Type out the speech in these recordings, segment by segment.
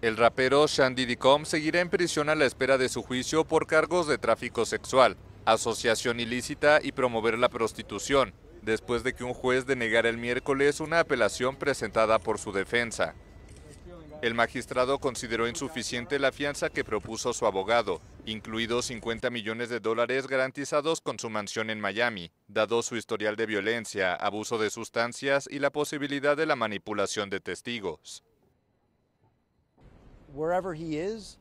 El rapero Shandy Dicom seguirá en prisión a la espera de su juicio por cargos de tráfico sexual, asociación ilícita y promover la prostitución, después de que un juez denegara el miércoles una apelación presentada por su defensa. El magistrado consideró insuficiente la fianza que propuso su abogado, incluidos 50 millones de dólares garantizados con su mansión en Miami, dado su historial de violencia, abuso de sustancias y la posibilidad de la manipulación de testigos.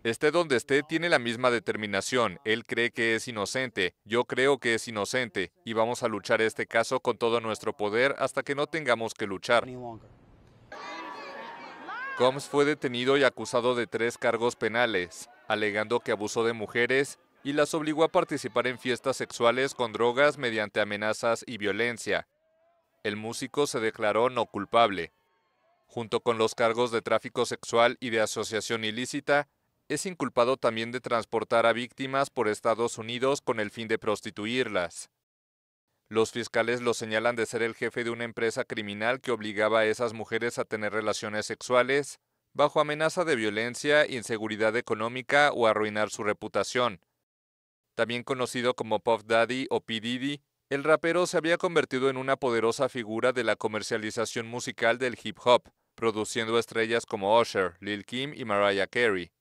Esté donde esté, tiene la misma determinación. Él cree que es inocente, yo creo que es inocente, y vamos a luchar este caso con todo nuestro poder hasta que no tengamos que luchar. Combs fue detenido y acusado de tres cargos penales, alegando que abusó de mujeres y las obligó a participar en fiestas sexuales con drogas mediante amenazas y violencia. El músico se declaró no culpable. Junto con los cargos de tráfico sexual y de asociación ilícita, es inculpado también de transportar a víctimas por Estados Unidos con el fin de prostituirlas. Los fiscales lo señalan de ser el jefe de una empresa criminal que obligaba a esas mujeres a tener relaciones sexuales bajo amenaza de violencia, inseguridad económica o arruinar su reputación. También conocido como Puff Daddy o P. Diddy, el rapero se había convertido en una poderosa figura de la comercialización musical del hip hop, produciendo estrellas como Usher, Lil Kim y Mariah Carey.